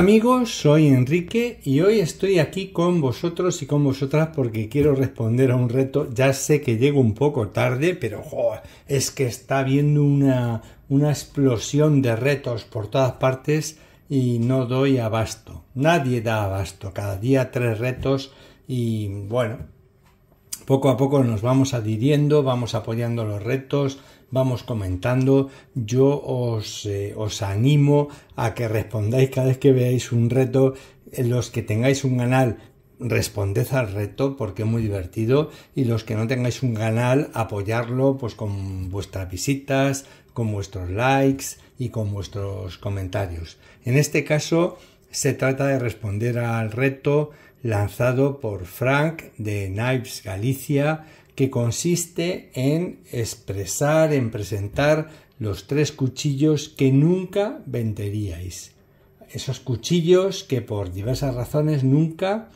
Hola amigos, soy Enrique y hoy estoy aquí con vosotros y con vosotras porque quiero responder a un reto. Ya sé que llego un poco tarde, pero es que está habiendo una, una explosión de retos por todas partes y no doy abasto. Nadie da abasto. Cada día tres retos y bueno, poco a poco nos vamos adhiriendo, vamos apoyando los retos, vamos comentando. Yo eh, os, animo a que respondáis cada vez que veáis un reto. Eh, los que tengáis un canal responded al reto porque es muy divertido y los que no tengáis un canal apoyarlo pues con vuestras visitas, con vuestros likes y con vuestros comentarios. En este caso se trata de responder al reto lanzado por Frank de Knives Galicia que consiste en expresar, en presentar los tres cuchillos que nunca venderíais. Esos cuchillos que por diversas razones nunca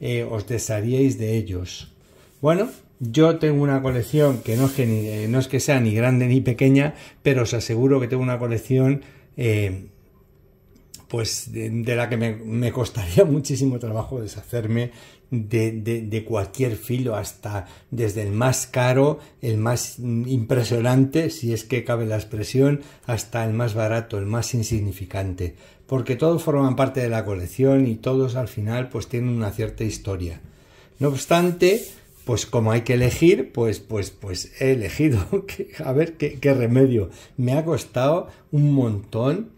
eh, os desharíais de ellos. Bueno, yo tengo una colección que no es que, eh, no es que sea ni grande ni pequeña, pero os aseguro que tengo una colección eh, pues de, la que me, me, costaría muchísimo trabajo deshacerme de, cualquier filo hasta desde el más caro, el más impresionante, si es que cabe la expresión, hasta el más barato, el más insignificante, porque todos forman parte de la colección y todos al final pues tienen una cierta historia. No obstante, pues como hay que elegir, pues, pues, pues he elegido. a ver qué, qué remedio. Me ha costado un montón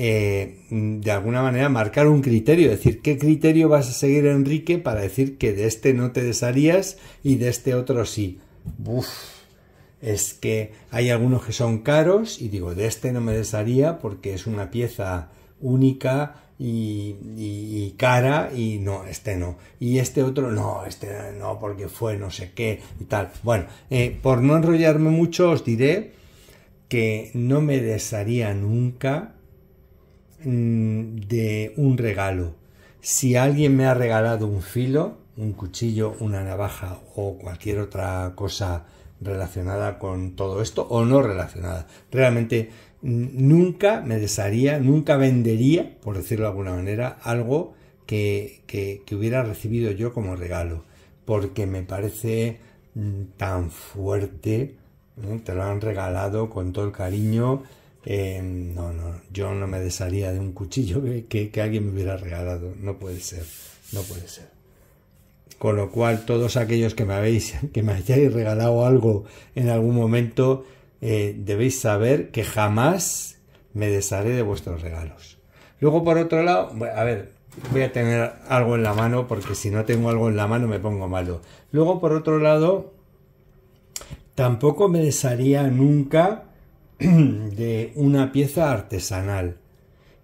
eh, de alguna manera marcar un criterio, decir qué criterio vas a seguir Enrique para decir que de este no te desharías y de este otro sí. Uf, es que hay algunos que son caros y digo, de este no me desharía porque es una pieza única y, cara y no, este no. Y este otro no, este no porque fue no sé qué y tal. Bueno, eh, por no enrollarme mucho os diré que no me desharía nunca Mm, de un regalo. Si alguien me ha regalado un filo, un cuchillo, una navaja o cualquier otra cosa relacionada con todo esto o no relacionada. Realmente mm, nunca me desharía, nunca vendería, por decirlo de alguna manera, algo que, hubiera recibido yo como regalo, porque me parece mm, tan fuerte, ¿eh? te lo han regalado con todo el cariño, Em, no, no, yo no me desharía de un cuchillo que, alguien me hubiera regalado. No puede ser, no puede ser. Con lo cual, todos aquellos que me habéis, que me hayáis regalado algo en algún momento, eh, debéis saber que jamás me desharé de vuestros regalos. Luego, por otro lado, a ver, voy a tener algo en la mano porque si no tengo algo en la mano me pongo malo. Luego, por otro lado, tampoco me desharía nunca de una pieza artesanal.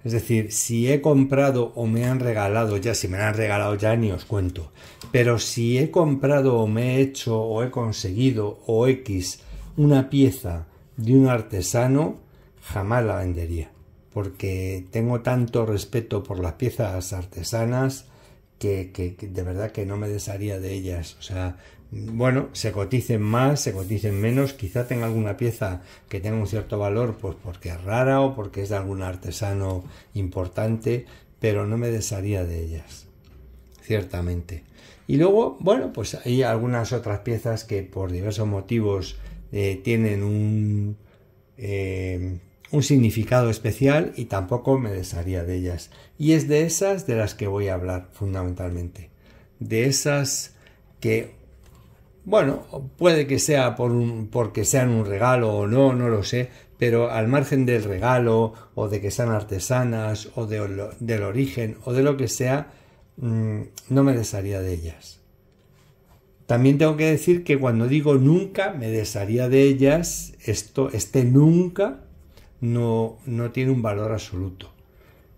Es decir, si he comprado o me han regalado, ya si me han regalado ya ni os cuento, pero si he comprado o me he hecho o he conseguido o X una pieza de un artesano, jamás la vendería, porque tengo tanto respeto por las piezas artesanas que, que de verdad que no me desharía de ellas. O sea, bueno, se coticen más, se coticen menos, quizá tenga alguna pieza que tenga un cierto valor, pues porque es rara o porque es de algún artesano importante, pero no me desharía de ellas, ciertamente. Y luego, bueno, pues hay algunas otras piezas que por diversos motivos eh, tienen un, eh, un significado especial y tampoco me desharía de ellas. Y es de esas de las que voy a hablar fundamentalmente. De esas que bueno, puede que sea por un, porque sean un regalo o no, no lo sé, pero al margen del regalo o de que sean artesanas o del origen o de lo que sea, mm, no me desharía de ellas. También tengo que decir que cuando digo nunca me desharía de ellas, esto, este nunca no, tiene un valor absoluto.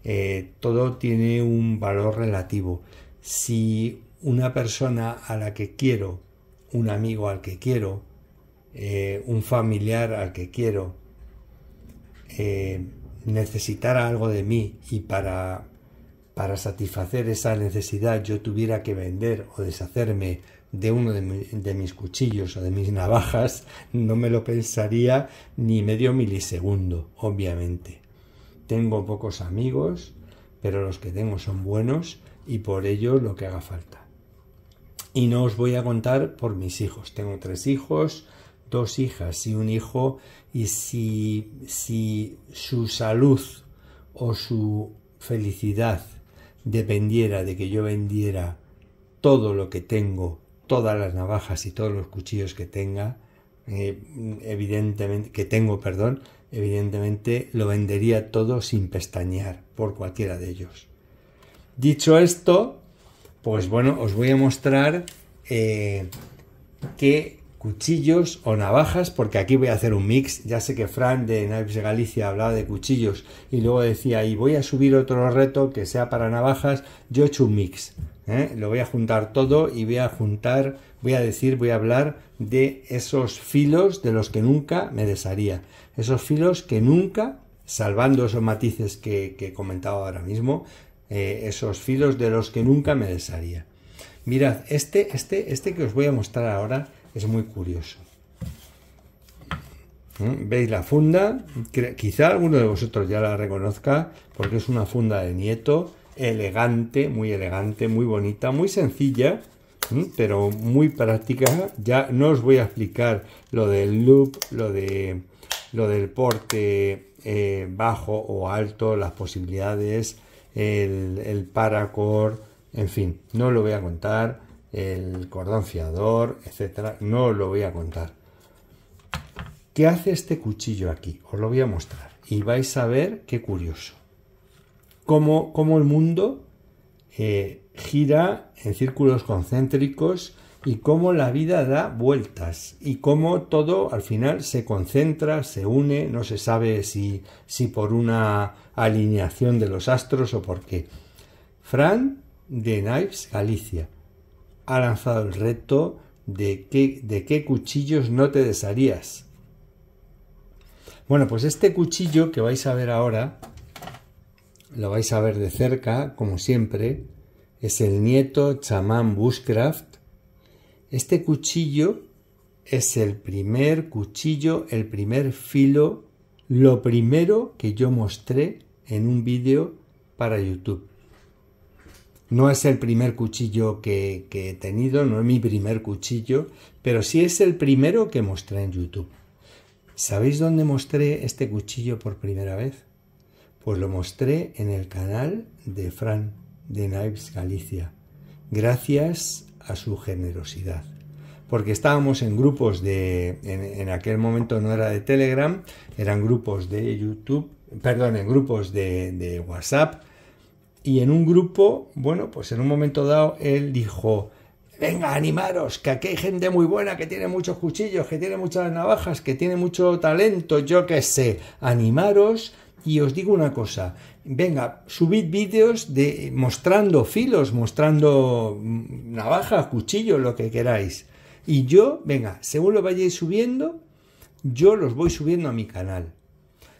Eh, todo tiene un valor relativo. Si una persona a la que quiero un amigo al que quiero, eh, un familiar al que quiero, eh, necesitara algo de mí y para, para satisfacer esa necesidad yo tuviera que vender o deshacerme de uno de, mis cuchillos o de mis navajas, no me lo pensaría ni medio milisegundo, obviamente. Tengo pocos amigos, pero los que tengo son buenos y por ello lo que haga falta. Y no os voy a contar por mis hijos. Tengo tres hijos, dos hijas y un hijo. Y si, si su salud o su felicidad dependiera de que yo vendiera todo lo que tengo, todas las navajas y todos los cuchillos que tenga, eh, evidentemente, que tengo, perdón, evidentemente lo vendería todo sin pestañear por cualquiera de ellos. Dicho esto, pues bueno, os voy a mostrar eh, qué cuchillos o navajas, porque aquí voy a hacer un mix. Ya sé que Fran de Knives de Galicia hablaba de cuchillos y luego decía, y voy a subir otro reto que sea para navajas. Yo he hecho un mix. ¿eh? Lo voy a juntar todo y voy a juntar, voy a decir, voy a hablar de esos filos de los que nunca me desharía. Esos filos que nunca, salvando esos matices que, que he comentado ahora mismo, eh, esos filos de los que nunca me desharía. Mirad, este, este, este que os voy a mostrar ahora es muy curioso. ¿Eh? ¿Veis la funda? Quizá alguno de vosotros ya la reconozca porque es una funda de nieto, elegante, muy elegante, muy bonita, muy sencilla, ¿eh? pero muy práctica. Ya no os voy a explicar lo del loop, lo, de, lo del porte bajo o alto, las posibilidades, el, paracord, en fin, no lo voy a contar, el cordón etcétera, no lo voy a contar. ¿Qué hace este cuchillo aquí? Os lo voy a mostrar y vais a ver qué curioso. Cómo, el mundo eh, gira en círculos concéntricos y cómo la vida da vueltas y cómo todo al final se concentra, se une, no se sabe si, si por una alineación de los astros o por qué. Fran de Knives Galicia ha lanzado el reto de, de qué cuchillos no te desharías. Bueno, pues este cuchillo que vais a ver ahora, lo vais a ver de cerca, como siempre, es el nieto chamán Bushcraft este cuchillo es el primer cuchillo, el primer filo, lo primero que yo mostré en un vídeo para YouTube. No es el primer cuchillo que, he tenido, no es mi primer cuchillo, pero sí es el primero que mostré en YouTube. ¿Sabéis dónde mostré este cuchillo por primera vez? Pues lo mostré en el canal de Fran de Knives Galicia. Gracias a su generosidad. Porque estábamos en grupos de, en, aquel momento no era de Telegram, eran grupos de YouTube, perdón, en grupos de, de WhatsApp. Y en un grupo, bueno, pues en un momento dado él dijo, venga, animaros, que aquí hay gente muy buena, que tiene muchos cuchillos, que tiene muchas navajas, que tiene mucho talento, yo qué sé, animaros y os digo una cosa, venga, subid vídeos de mostrando filos, mostrando mm, navaja, cuchillo, lo que queráis. Y yo, venga, según lo vayáis subiendo, yo los voy subiendo a mi canal.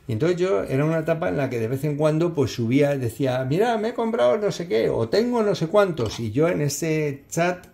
Y entonces yo era una etapa en la que de vez en cuando pues subía, decía, mira, me he comprado no sé qué, o tengo no sé cuántos. Y yo en ese chat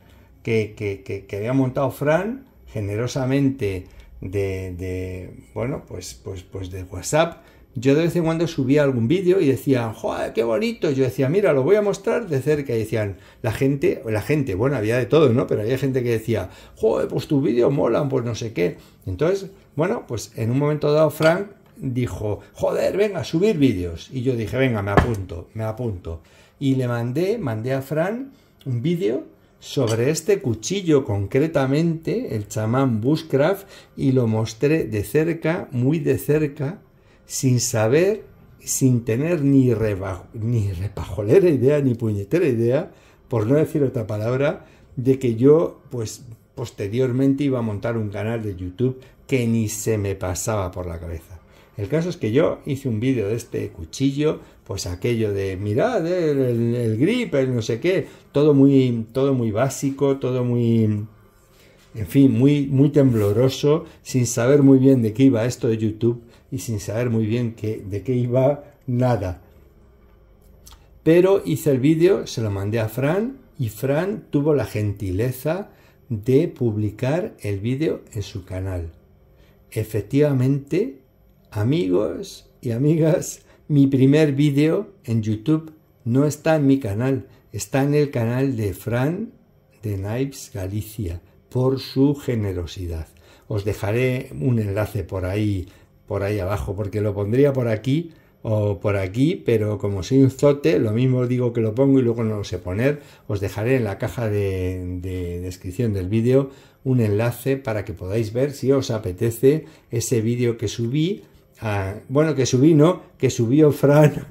que, había montado Fran, generosamente de, bueno, pues, pues, pues de WhatsApp, yo de vez en cuando subía algún vídeo y decían, ¡joder, qué bonito! Yo decía, mira, lo voy a mostrar de cerca. Y decían, la gente, la gente, bueno, había de todo, ¿no? Pero había gente que decía, ¡joder, pues tus vídeos molan, pues no sé qué! Entonces, bueno, pues en un momento dado, Frank dijo, ¡joder, venga, subir vídeos! Y yo dije, venga, me apunto, me apunto. Y le mandé, mandé a Frank un vídeo sobre este cuchillo concretamente, el chamán Bushcraft, y lo mostré de cerca, muy de cerca, sin saber, sin tener ni, repajolera idea, ni puñetera idea, por no decir otra palabra, de que yo, pues posteriormente iba a montar un canal de YouTube que ni se me pasaba por la cabeza. El caso es que yo hice un vídeo de este cuchillo, pues aquello de mirad eh, el, grip, el no sé qué, todo muy, todo muy básico, todo muy, en fin, muy, muy tembloroso, sin saber muy bien de qué iba esto de YouTube y sin saber muy bien de qué iba nada. Pero hice el vídeo, se lo mandé a Fran y Fran tuvo la gentileza de publicar el vídeo en su canal. Efectivamente, amigos y amigas, mi primer vídeo en YouTube no está en mi canal, está en el canal de Fran de Knives Galicia por su generosidad. Os dejaré un enlace por ahí por ahí abajo, porque lo pondría por aquí o por aquí, pero como soy un zote, lo mismo digo que lo pongo y luego no lo sé poner, os dejaré en la caja de, descripción del vídeo un enlace para que podáis ver si os apetece ese vídeo que subí, bueno, que subí no, que subió Fran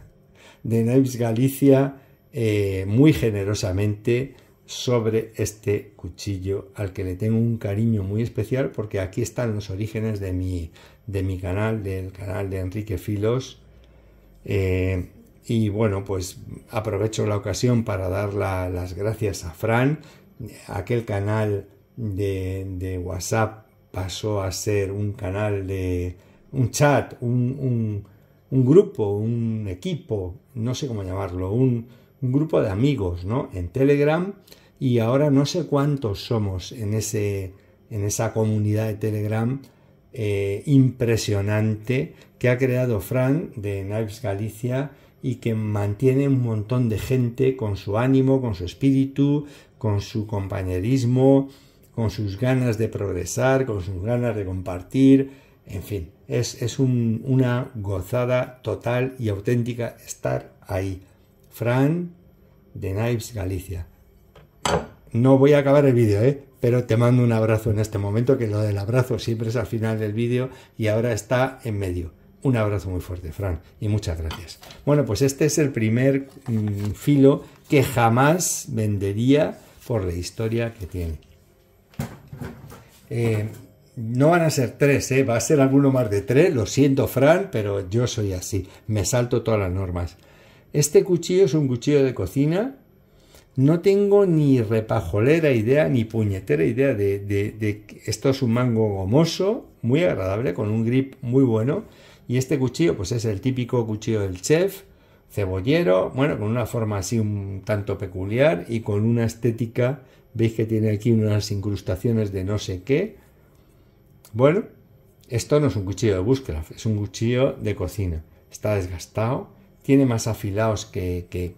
de Knives Galicia eh, muy generosamente sobre este cuchillo al que le tengo un cariño muy especial porque aquí están los orígenes de mi de mi canal, del canal de Enrique Filos. Eh, y bueno, pues aprovecho la ocasión para dar las gracias a Fran. Aquel canal de, WhatsApp pasó a ser un canal de un chat, un, grupo, un equipo, no sé cómo llamarlo, un, grupo de amigos, ¿no? En Telegram y ahora no sé cuántos somos en, ese, en esa comunidad de Telegram eh, impresionante que ha creado Fran de Knives Galicia y que mantiene un montón de gente con su ánimo, con su espíritu, con su compañerismo, con sus ganas de progresar, con sus ganas de compartir, en fin, es, es una gozada total y auténtica estar ahí. Fran de Knives Galicia. No voy a acabar el vídeo, ¿eh? pero te mando un abrazo en este momento, que lo del abrazo siempre es al final del vídeo y ahora está en medio. Un abrazo muy fuerte, Fran, y muchas gracias. Bueno, pues este es el primer mm, filo que jamás vendería por la historia que tiene. Eh, no van a ser tres, ¿eh? va a ser alguno más de tres. Lo siento, Fran, pero yo soy así. Me salto todas las normas. Este cuchillo es un cuchillo de cocina no tengo ni repajolera idea, ni puñetera idea de, que Esto es un mango gomoso, muy agradable, con un grip muy bueno. Y este cuchillo, pues es el típico cuchillo del chef, cebollero, bueno, con una forma así un tanto peculiar y con una estética. Veis que tiene aquí unas incrustaciones de no sé qué. Bueno, esto no es un cuchillo de búsqueda, es un cuchillo de cocina. Está desgastado, tiene más afilados que,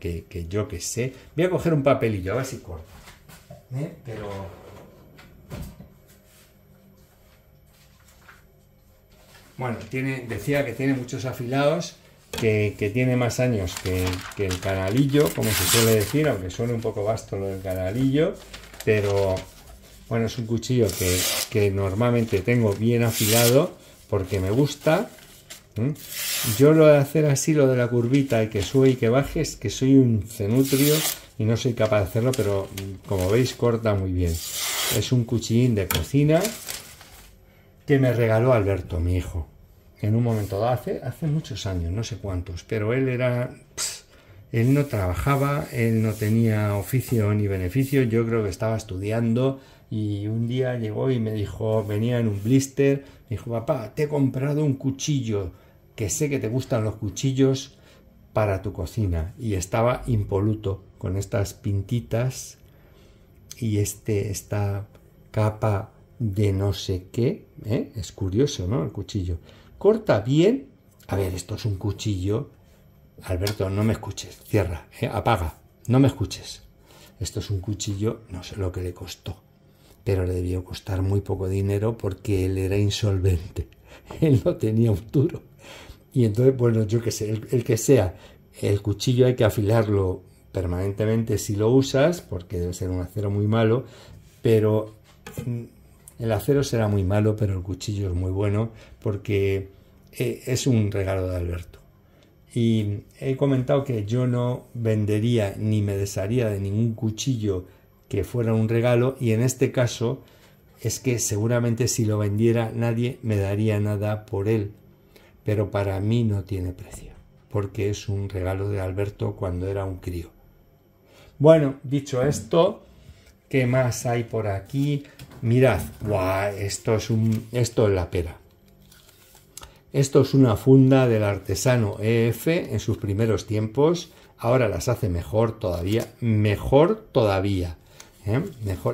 yo que sé. Voy a coger un papelillo, a ver si corto. ¿eh? Pero... Bueno, tiene, decía que tiene muchos afilados, que, tiene más años que, el canalillo, como se suele decir, aunque suene un poco vasto lo del canalillo, pero bueno, es un cuchillo que, normalmente tengo bien afilado porque me gusta. Yo lo de hacer así, lo de la curvita y que sube y que baje, es que soy un cenutrio y no soy capaz de hacerlo, pero mm, como veis corta muy bien. Es un cuchillín de cocina que me regaló Alberto, mi hijo. En un momento dado, hace, hace muchos años, no sé cuántos, pero él era... él no trabajaba, él no tenía oficio ni beneficio, yo creo que estaba estudiando y un día llegó y me dijo, venía en un blister, me dijo, papá, te he comprado un cuchillo que sé que te gustan los cuchillos para tu cocina. Y estaba impoluto con estas pintitas y este, esta capa de no sé qué. ¿eh? Es curioso, ¿no? El cuchillo. Corta bien. A ver, esto es un cuchillo. Alberto, no me escuches. Cierra, ¿eh? apaga. No me escuches. Esto es un cuchillo, no sé lo que le costó, pero le debió costar muy poco dinero porque él era insolvente. él no tenía un duro. Y entonces, bueno, yo que sé, el, el, que sea, el cuchillo hay que afilarlo permanentemente si lo usas, porque debe ser un acero muy malo, pero mm, el acero será muy malo, pero el cuchillo es muy bueno, porque eh, es un regalo de Alberto. Y he comentado que yo no vendería ni me desharía de ningún cuchillo que fuera un regalo, y en este caso es que seguramente si lo vendiera nadie me daría nada por él, pero para mí no tiene precio, porque es un regalo de Alberto cuando era un crío. Bueno, dicho esto, ¿qué más hay por aquí? Mirad, esto es un esto es la pera. Esto es una funda del artesano EF en sus primeros tiempos, ahora las hace mejor todavía, mejor todavía. ¿eh?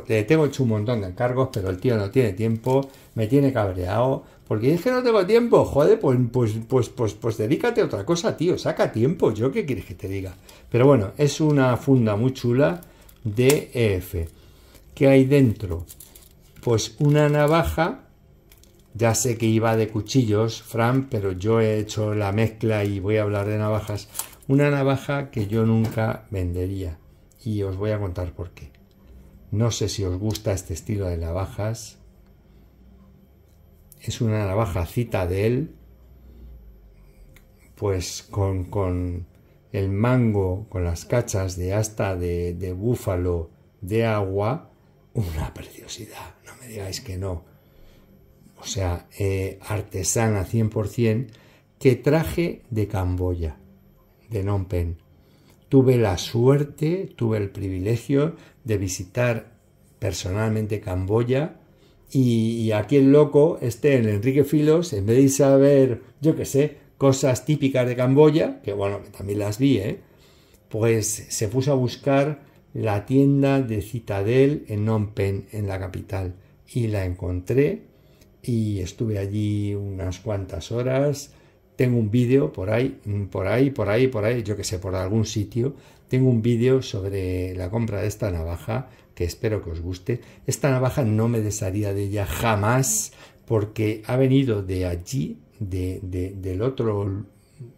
le tengo hecho un montón de encargos, pero el tío no tiene tiempo, me tiene cabreado, porque es que no tengo tiempo, joder, pues, pues, pues, pues, pues dedícate a otra cosa, tío, saca tiempo, yo qué quieres que te diga. Pero bueno, es una funda muy chula de EF. ¿Qué hay dentro? Pues una navaja, ya sé que iba de cuchillos, Fran, pero yo he hecho la mezcla y voy a hablar de navajas. Una navaja que yo nunca vendería. Y os voy a contar por qué. No sé si os gusta este estilo de navajas. Es una navaja cita de él, pues con, con el mango, con las cachas de asta de, búfalo, de agua, una preciosidad, no me digáis que no. O sea, eh, artesana 100%, que traje de Camboya, de Nonpen tuve la suerte, tuve el privilegio de visitar personalmente Camboya y, aquí el loco, este, el Enrique Filos, en vez de saber, yo qué sé, cosas típicas de Camboya, que bueno, que también las vi, ¿eh? pues se puso a buscar la tienda de Citadel en Phnom Penh, en la capital, y la encontré y estuve allí unas cuantas horas tengo un vídeo por ahí, mm, por ahí, por ahí, por ahí, yo que sé, por algún sitio. Tengo un vídeo sobre la compra de esta navaja que espero que os guste. Esta navaja no me desharía de ella jamás porque ha venido de allí, del, otro,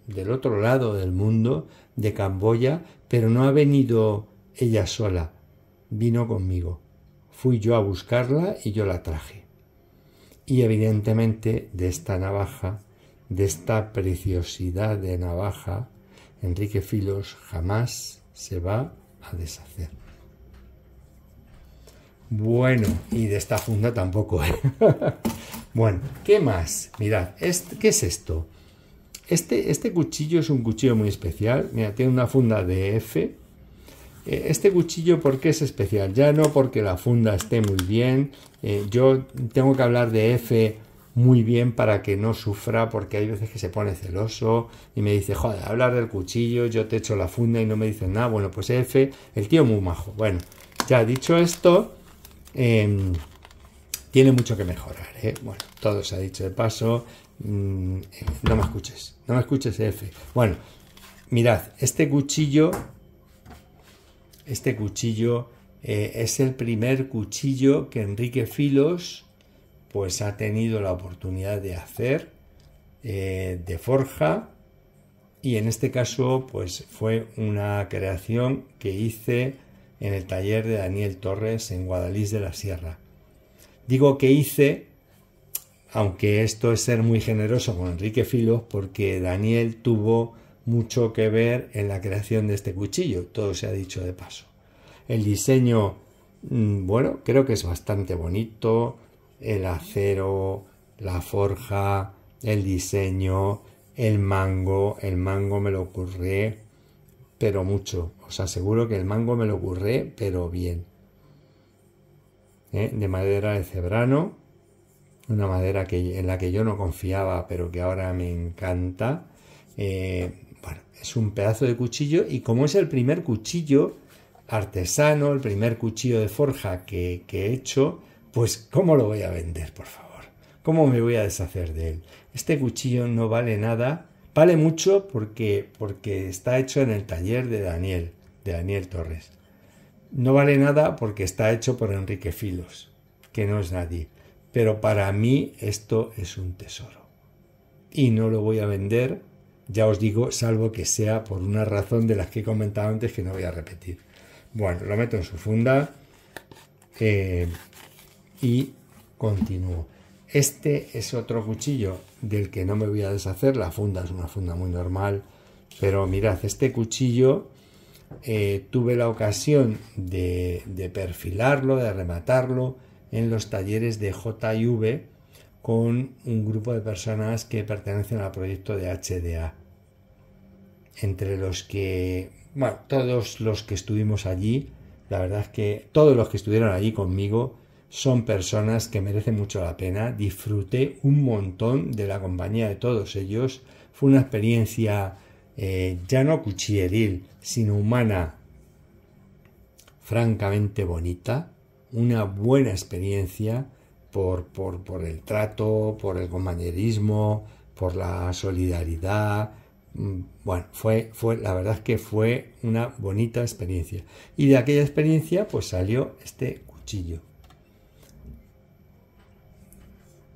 del otro lado del mundo, de Camboya, pero no ha venido ella sola, vino conmigo. Fui yo a buscarla y yo la traje. Y evidentemente de esta navaja de esta preciosidad de navaja, Enrique Filos jamás se va a deshacer. Bueno, y de esta funda tampoco. ¿eh? bueno, ¿qué más? Mirad, ¿qué es esto? Este, este cuchillo es un cuchillo muy especial. Mira, tiene una funda de F. Eh, este cuchillo, ¿por qué es especial? Ya no porque la funda esté muy bien. Eh, yo tengo que hablar de F muy bien para que no sufra, porque hay veces que se pone celoso y me dice, joder, hablar del cuchillo, yo te echo la funda y no me dices nada. Bueno, pues F, el tío muy majo. Bueno, ya dicho esto, em, tiene mucho que mejorar. ¿eh? Bueno, todo se ha dicho de paso. Mm, eh, no me escuches, no me escuches, F. Bueno, mirad, este cuchillo, este cuchillo eh, es el primer cuchillo que Enrique Filos pues ha tenido la oportunidad de hacer, eh, de forja, y en este caso pues fue una creación que hice en el taller de Daniel Torres en Guadalís de la Sierra. Digo que hice, aunque esto es ser muy generoso con Enrique Filos, porque Daniel tuvo mucho que ver en la creación de este cuchillo, todo se ha dicho de paso. El diseño, mm, bueno, creo que es bastante bonito, el acero, la forja, el diseño, el mango. El mango me lo curré, pero mucho. Os aseguro que el mango me lo curré, pero bien. ¿Eh? De madera de cebrano, una madera que, en la que yo no confiaba, pero que ahora me encanta. Eh, es un pedazo de cuchillo y como es el primer cuchillo artesano, el primer cuchillo de forja que he hecho, pues ¿cómo lo voy a vender, por favor? ¿Cómo me voy a deshacer de él? Este cuchillo no vale nada, vale mucho porque, porque está hecho en el taller de Daniel, de Daniel Torres. No vale nada porque está hecho por Enrique Filos, que no es nadie. Pero para mí esto es un tesoro. Y no lo voy a vender, ya os digo, salvo que sea por una razón de las que he comentado antes que no voy a repetir. Bueno, lo meto en su funda. Eh, y continúo. Este es otro cuchillo del que no me voy a deshacer, la funda es una funda muy normal, pero mirad, este cuchillo eh, tuve la ocasión de, de, perfilarlo, de rematarlo en los talleres de JV con un grupo de personas que pertenecen al proyecto de HDA, entre los que, bueno, todos los que estuvimos allí, la verdad es que todos los que estuvieron allí conmigo, son personas que merecen mucho la pena. Disfruté un montón de la compañía de todos ellos. Fue una experiencia eh, ya no cuchilleril, sino humana, francamente bonita. Una buena experiencia por, por, el trato, por el compañerismo, por la solidaridad, mm, bueno, fue, fue, la verdad es que fue una bonita experiencia. Y de aquella experiencia, pues salió este cuchillo.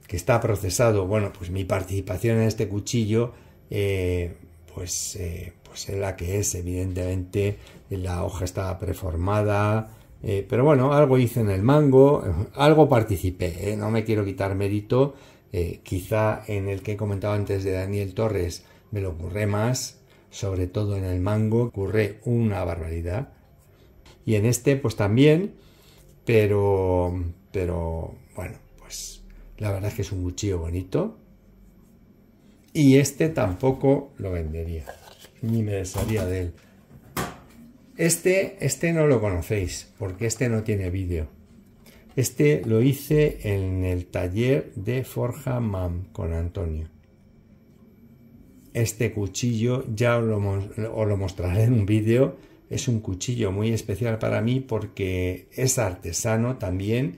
que está procesado, bueno, pues mi participación en este cuchillo, eh, pues, eh, pues es la que es, evidentemente, la hoja estaba preformada, eh, pero bueno, algo hice en el mango, algo participé, no me quiero quitar mérito, quizá en el que he comentado antes de Daniel Torres me lo ocurre más, sobre todo en el mango, ocurre una barbaridad, y en este pues también, pero, pero bueno, pues la verdad es que es un cuchillo bonito. Y este tampoco lo vendería. Ni me desharía de él. Este, este no lo conocéis, porque este no tiene vídeo. Este lo hice en el taller de Forja Mam con Antonio. Este cuchillo ya lo, os lo mostraré en un vídeo. Es un cuchillo muy especial para mí porque es artesano también.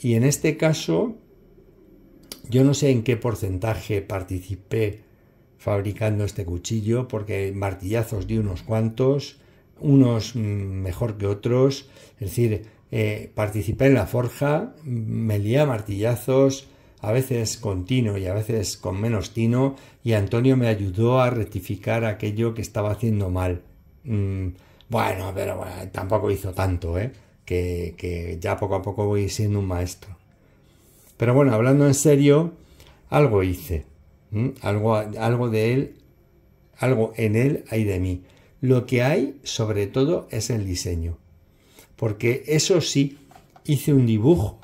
Y en este caso yo no sé en qué porcentaje participé fabricando este cuchillo, porque martillazos di unos cuantos, unos mm, mejor que otros, es decir, eh, participé en la forja, mm, me lié a martillazos, a veces con tino y a veces con menos tino, y Antonio me ayudó a rectificar aquello que estaba haciendo mal. Mm, bueno, pero tampoco hizo tanto, ¿eh? que, que ya poco a poco voy siendo un maestro. Pero bueno, hablando en serio, algo hice. Algo, algo de él, algo en él hay de mí. Lo que hay, sobre todo, es el diseño. Porque eso sí, hice un dibujo.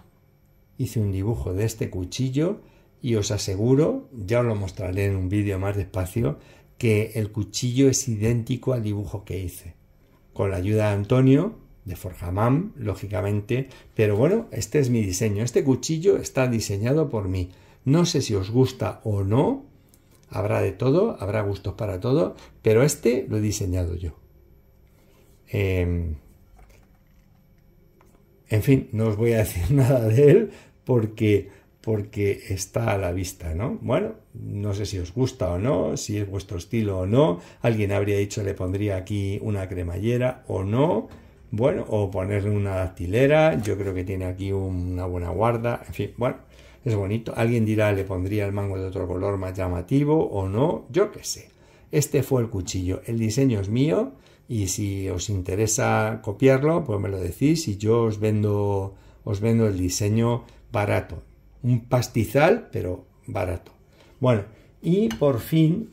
Hice un dibujo de este cuchillo y os aseguro, ya os lo mostraré en un vídeo más despacio, que el cuchillo es idéntico al dibujo que hice. Con la ayuda de Antonio, de Forjamam, lógicamente, pero bueno, este es mi diseño. Este cuchillo está diseñado por mí. No sé si os gusta o no, habrá de todo, habrá gustos para todo, pero este lo he diseñado yo. Em, en fin, no os voy a decir nada de él porque, porque está a la vista, ¿no? Bueno, no sé si os gusta o no, si es vuestro estilo o no. Alguien habría dicho le pondría aquí una cremallera o no. Bueno, o ponerle una dactilera, yo creo que tiene aquí una buena guarda, en fin, bueno, es bonito. Alguien dirá, le pondría el mango de otro color más llamativo o no, yo qué sé. Este fue el cuchillo, el diseño es mío y si os interesa copiarlo, pues me lo decís y yo os vendo, os vendo el diseño barato. Un pastizal, pero barato. Bueno, y por fin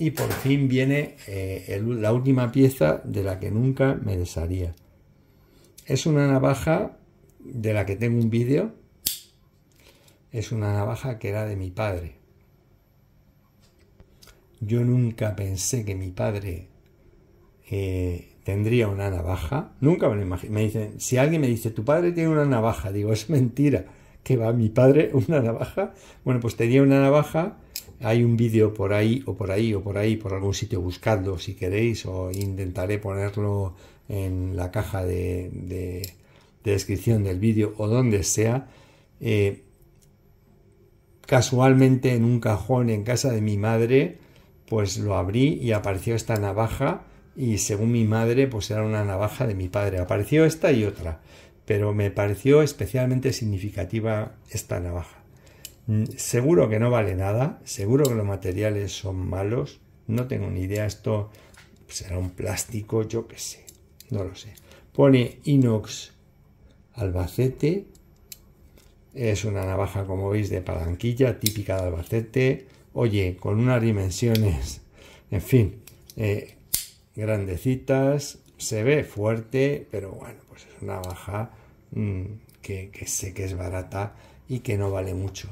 y por fin viene eh, la última pieza de la que nunca me desharía. Es una navaja de la que tengo un vídeo. Es una navaja que era de mi padre. Yo nunca pensé que mi padre eh, tendría una navaja. Nunca me lo imaginé. Me dicen, si alguien me dice, tu padre tiene una navaja, digo, es mentira. Que va mi padre una navaja. Bueno, pues tenía una navaja hay un vídeo por ahí o por ahí o por ahí, por algún sitio, buscadlo si queréis o intentaré ponerlo en la caja de, descripción del vídeo o donde sea. Eh, casualmente en un cajón en casa de mi madre, pues lo abrí y apareció esta navaja y según mi madre, pues era una navaja de mi padre. Apareció esta y otra, pero me pareció especialmente significativa esta navaja. Mm, seguro que no vale nada, seguro que los materiales son malos, no tengo ni idea, esto será un plástico, yo qué sé, no lo sé. Pone inox albacete, es una navaja como veis de palanquilla, típica de albacete, oye, con unas dimensiones, en fin, eh, grandecitas, se ve fuerte, pero bueno, pues es una navaja mm, que sé que es barata y que no vale mucho.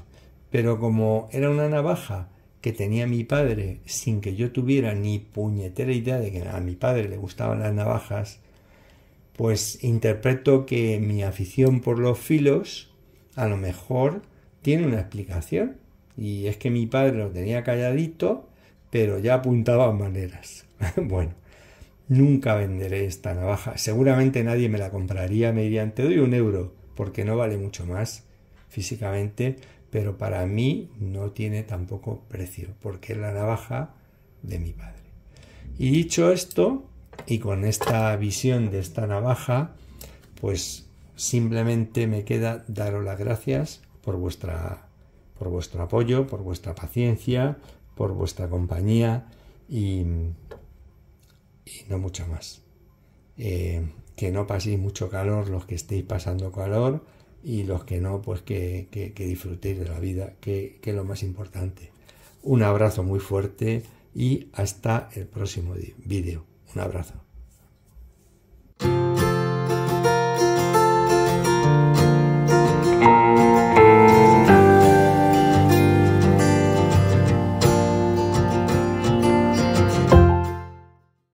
Pero como era una navaja que tenía mi padre sin que yo tuviera ni puñetera idea de que a mi padre le gustaban las navajas, pues interpreto que mi afición por los filos a lo mejor tiene una explicación. Y es que mi padre lo tenía calladito, pero ya apuntaba maneras. bueno, nunca venderé esta navaja. Seguramente nadie me la compraría, mediante doy un euro, porque no vale mucho más físicamente pero para mí no tiene tampoco precio, porque es la navaja de mi padre. Y dicho esto, y con esta visión de esta navaja, pues simplemente me queda daros las gracias por, vuestra, vuestro apoyo, por vuestra paciencia, por vuestra compañía y, no mucho más. Eh, que no paséis mucho calor los que estéis pasando calor y los que no, pues que, que, disfrutéis de la vida, que, que, es lo más importante. Un abrazo muy fuerte y hasta el próximo vídeo. Un abrazo.